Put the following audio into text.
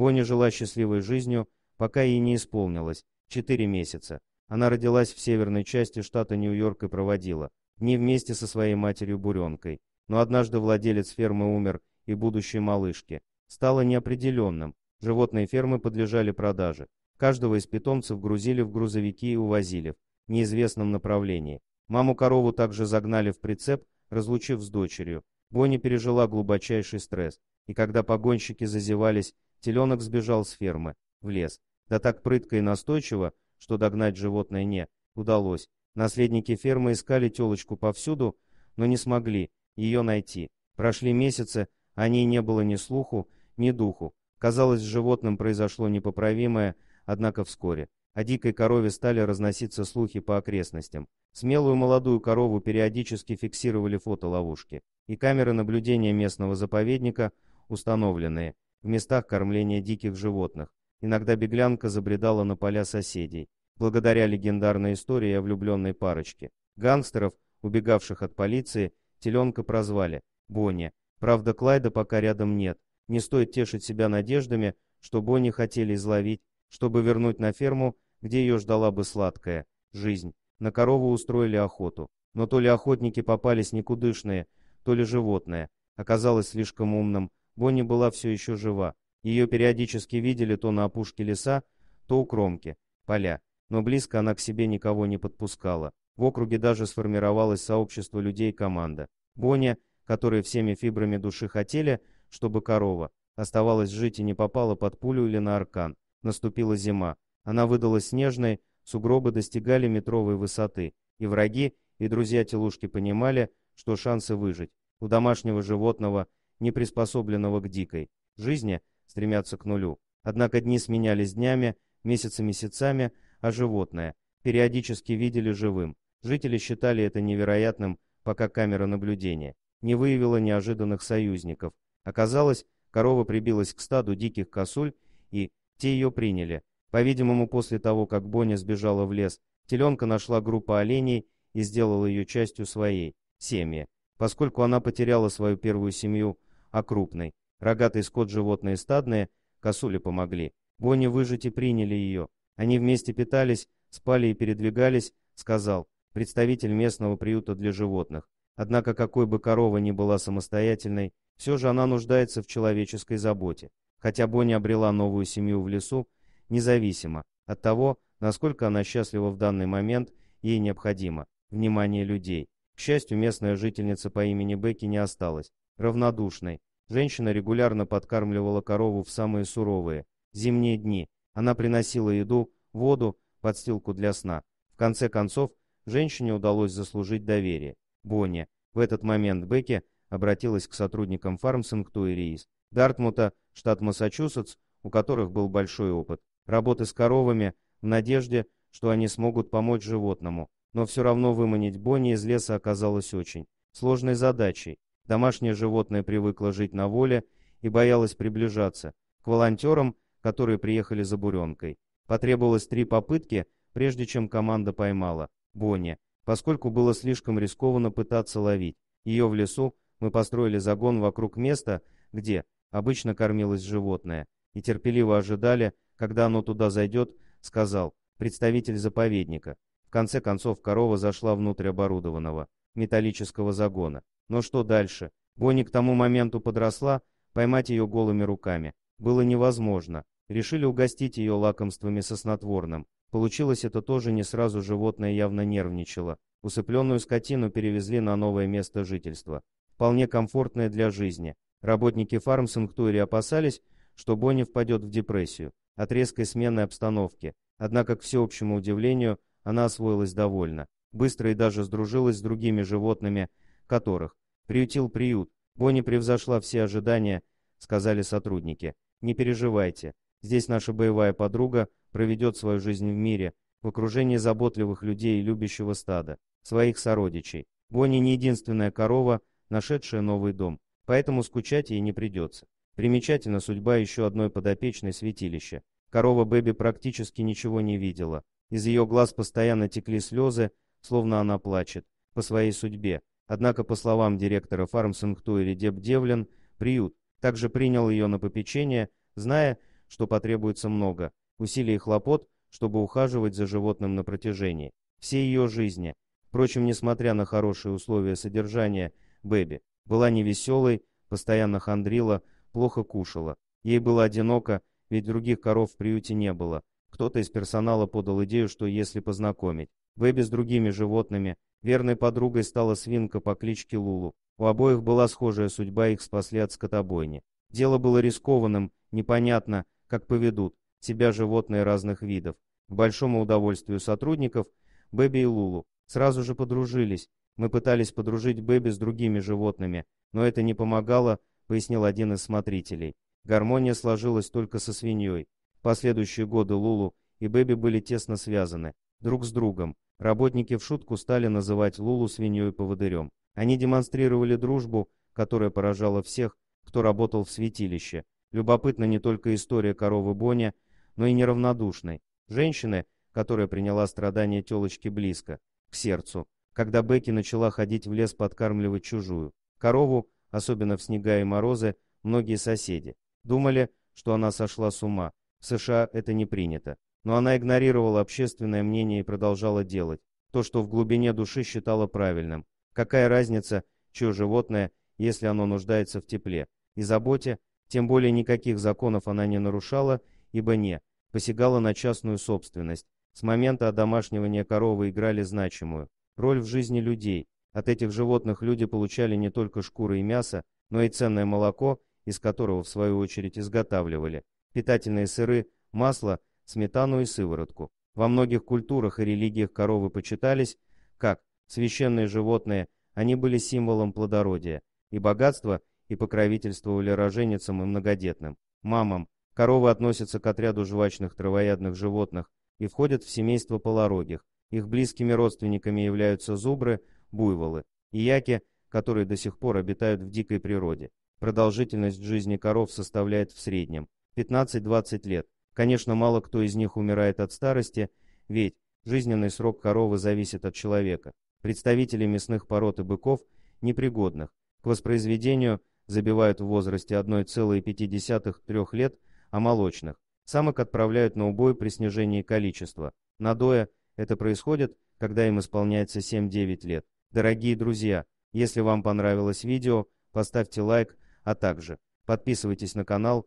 Бонни жила счастливой жизнью, пока ей не исполнилось четыре месяца. Она родилась в северной части штата Нью-Йорк и проводила не вместе со своей матерью Буренкой. Но однажды владелец фермы умер, и будущей малышки стало неопределенным. Животные фермы подлежали продаже. Каждого из питомцев грузили в грузовики и увозили в неизвестном направлении. Маму корову также загнали в прицеп, разлучив с дочерью. Бонни пережила глубочайший стресс, и когда погонщики зазевались, Теленок сбежал с фермы, в лес, да так прытко и настойчиво, что догнать животное не удалось. Наследники фермы искали телочку повсюду, но не смогли ее найти. Прошли месяцы, о ней не было ни слуху, ни духу. Казалось, с животным произошло непоправимое, однако вскоре. О дикой корове стали разноситься слухи по окрестностям. Смелую молодую корову периодически фиксировали фотоловушки, и камеры наблюдения местного заповедника установленные в местах кормления диких животных. Иногда беглянка забредала на поля соседей, благодаря легендарной истории о влюбленной парочке. Гангстеров, убегавших от полиции, теленка прозвали Бонни. Правда, Клайда пока рядом нет. Не стоит тешить себя надеждами, что Бонни хотели изловить, чтобы вернуть на ферму, где ее ждала бы сладкая жизнь. На корову устроили охоту. Но то ли охотники попались никудышные, то ли животное оказалось слишком умным, Бонни была все еще жива. Ее периодически видели то на опушке леса, то у кромки, поля. Но близко она к себе никого не подпускала. В округе даже сформировалось сообщество людей команда. Боня, которые всеми фибрами души хотели, чтобы корова оставалась жить и не попала под пулю или на аркан. Наступила зима. Она выдалась снежной, сугробы достигали метровой высоты. И враги, и друзья телушки понимали, что шансы выжить у домашнего животного – не приспособленного к дикой, жизни стремятся к нулю. Однако дни сменялись днями, месяцы месяцами, а животное периодически видели живым. Жители считали это невероятным, пока камера наблюдения не выявила неожиданных союзников. Оказалось, корова прибилась к стаду диких косуль, и те ее приняли. По-видимому, после того, как Боня сбежала в лес, теленка нашла группа оленей и сделала ее частью своей семьи. Поскольку она потеряла свою первую семью а крупной. Рогатый скот, животные стадные, косули помогли. Бонни выжить и приняли ее. Они вместе питались, спали и передвигались, сказал представитель местного приюта для животных. Однако какой бы корова ни была самостоятельной, все же она нуждается в человеческой заботе. Хотя Бонни обрела новую семью в лесу, независимо от того, насколько она счастлива в данный момент, ей необходимо внимание людей. К счастью, местная жительница по имени Бекки не осталась равнодушной. Женщина регулярно подкармливала корову в самые суровые зимние дни. Она приносила еду, воду, подстилку для сна. В конце концов, женщине удалось заслужить доверие. Бонни. В этот момент Бекки обратилась к сотрудникам фарм Санктуэриис, Дартмута, штат Массачусетс, у которых был большой опыт работы с коровами, в надежде, что они смогут помочь животному. Но все равно выманить Бонни из леса оказалось очень сложной задачей. Домашнее животное привыкло жить на воле и боялось приближаться к волонтерам, которые приехали за буренкой. Потребовалось три попытки, прежде чем команда поймала Бонни, поскольку было слишком рискованно пытаться ловить. Ее в лесу мы построили загон вокруг места, где обычно кормилось животное, и терпеливо ожидали, когда оно туда зайдет, сказал представитель заповедника. В конце концов корова зашла внутрь оборудованного металлического загона. Но что дальше? Бонни к тому моменту подросла, поймать ее голыми руками было невозможно. Решили угостить ее лакомствами со снотворным. Получилось это тоже не сразу, животное явно нервничало. Усыпленную скотину перевезли на новое место жительства. Вполне комфортное для жизни. Работники фарм Санктури опасались, что Бонни впадет в депрессию от резкой смены обстановки. Однако, к всеобщему удивлению, она освоилась довольно. Быстро и даже сдружилась с другими животными, которых, «Приютил приют. Бонни превзошла все ожидания», — сказали сотрудники. «Не переживайте. Здесь наша боевая подруга проведет свою жизнь в мире, в окружении заботливых людей и любящего стада, своих сородичей. Бонни не единственная корова, нашедшая новый дом, поэтому скучать ей не придется. Примечательна судьба еще одной подопечной святилища. Корова Бэби практически ничего не видела. Из ее глаз постоянно текли слезы, словно она плачет, по своей судьбе, Однако, по словам директора фарм Сынгтуэри Дебдевлен, приют также принял ее на попечение, зная, что потребуется много усилий и хлопот, чтобы ухаживать за животным на протяжении всей ее жизни. Впрочем, несмотря на хорошие условия содержания, Бэби была невеселой, постоянно хандрила, плохо кушала. Ей было одиноко, ведь других коров в приюте не было. Кто-то из персонала подал идею, что если познакомить Бэби с другими животными, верной подругой стала свинка по кличке Лулу. У обоих была схожая судьба, их спасли от скотобойни. Дело было рискованным, непонятно, как поведут себя животные разных видов. К большому удовольствию сотрудников Бэби и Лулу сразу же подружились. Мы пытались подружить Бэби с другими животными, но это не помогало, пояснил один из смотрителей. Гармония сложилась только со свиньей. Последующие годы Лулу и Бэби были тесно связаны друг с другом. Работники в шутку стали называть Лулу свиньей-поводырем. Они демонстрировали дружбу, которая поражала всех, кто работал в святилище. Любопытна не только история коровы Боня, но и неравнодушной. Женщины, которая приняла страдания телочки близко, к сердцу, когда Бекки начала ходить в лес подкармливать чужую. Корову, особенно в снега и морозы, многие соседи. Думали, что она сошла с ума. В США это не принято. Но она игнорировала общественное мнение и продолжала делать то, что в глубине души считала правильным. Какая разница, чье животное, если оно нуждается в тепле и заботе, тем более никаких законов она не нарушала, ибо не посягала на частную собственность. С момента одомашнивания коровы играли значимую роль в жизни людей. От этих животных люди получали не только шкуры и мясо, но и ценное молоко, из которого в свою очередь изготавливали питательные сыры, масло, сметану и сыворотку. Во многих культурах и религиях коровы почитались как священные животные, они были символом плодородия и богатства и покровительствовали роженицам и многодетным. Мамам коровы относятся к отряду жвачных травоядных животных и входят в семейство полорогих. Их близкими родственниками являются зубры, буйволы и яки, которые до сих пор обитают в дикой природе. Продолжительность жизни коров составляет в среднем 15-20 лет. Конечно, мало кто из них умирает от старости, ведь жизненный срок коровы зависит от человека. Представители мясных пород и быков, непригодных, к воспроизведению забивают в возрасте 1,5-3 лет, а молочных. Самок отправляют на убой при снижении количества. Надоя это происходит, когда им исполняется 7-9 лет. Дорогие друзья, если вам понравилось видео, поставьте лайк, а также подписывайтесь на канал,